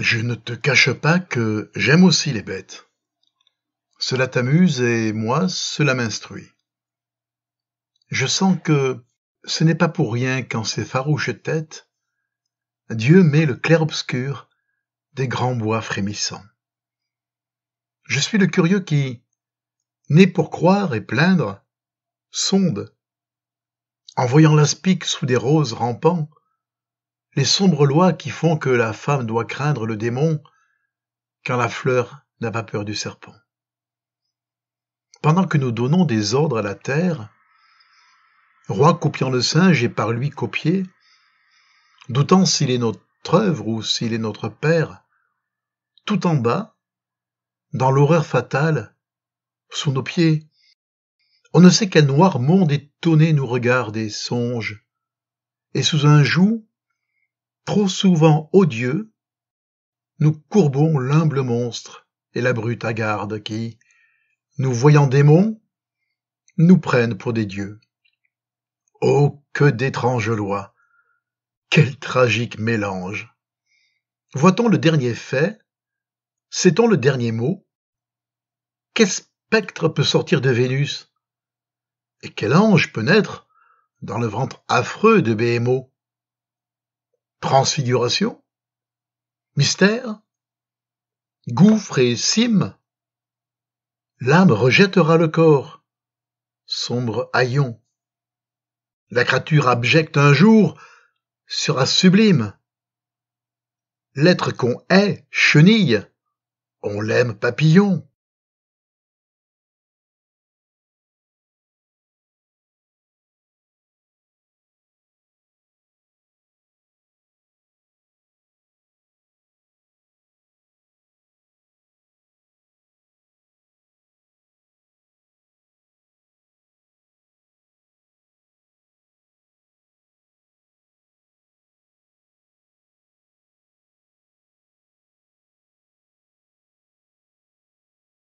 Je ne te cache pas que j'aime aussi les bêtes. Cela t'amuse et moi cela m'instruit. Je sens que ce n'est pas pour rien qu'en ces farouches têtes, Dieu met le clair-obscur des grands bois frémissants. Je suis le curieux qui, né pour croire et plaindre, sonde. En voyant l'aspic sous des roses rampants, les sombres lois qui font que la femme doit craindre le démon quand la fleur n'a pas peur du serpent. Pendant que nous donnons des ordres à la terre, roi copiant le singe et par lui copié, doutant s'il est notre œuvre ou s'il est notre père, tout en bas, dans l'horreur fatale, sous nos pieds, on ne sait quel noir monde étonné nous regarde et songe, et sous un joug trop souvent odieux, nous courbons l'humble monstre et la brute hagarde qui, nous voyant démons, nous prennent pour des dieux. Oh, que d'étranges lois! Quel tragique mélange! Voit-on le dernier fait? Sait-on le dernier mot? Quel spectre peut sortir de Vénus? Et quel ange peut naître dans le ventre affreux de Béhémo? Transfiguration Mystère Gouffre et cime L'âme rejettera le corps, sombre haillon. La créature abjecte un jour sera sublime. L'être qu'on hait, chenille, on l'aime papillon.